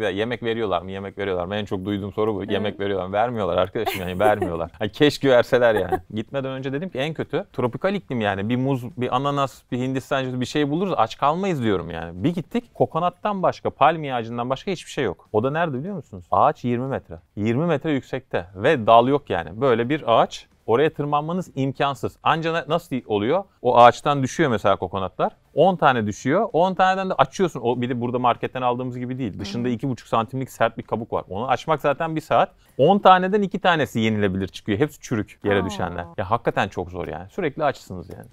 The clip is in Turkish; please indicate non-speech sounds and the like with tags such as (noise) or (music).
yemek veriyorlar mı? Yemek veriyorlar mı? En çok duyduğum soru bu. Evet. Yemek veriyorlar mı? Vermiyorlar arkadaşım yani vermiyorlar. yani (laughs) keşke verseler yani. Gitmeden önce dedim ki en kötü tropikal iklim yani. Bir muz, bir ananas, bir hindistan bir şey buluruz aç kalmayız diyorum yani. Bir gittik kokonattan başka, palmiye ağacından başka hiçbir şey yok. O da nerede biliyor musunuz? Ağaç 20 metre. 20 metre yüksekte ve dal yok yani. Böyle bir ağaç Oraya tırmanmanız imkansız. Ancak nasıl oluyor? O ağaçtan düşüyor mesela kokonatlar. 10 tane düşüyor. 10 taneden de açıyorsun. O bir de burada marketten aldığımız gibi değil. Dışında 2,5 santimlik sert bir kabuk var. Onu açmak zaten bir saat. 10 taneden 2 tanesi yenilebilir çıkıyor. Hepsi çürük yere düşenler. Ya hakikaten çok zor yani. Sürekli açsınız yani.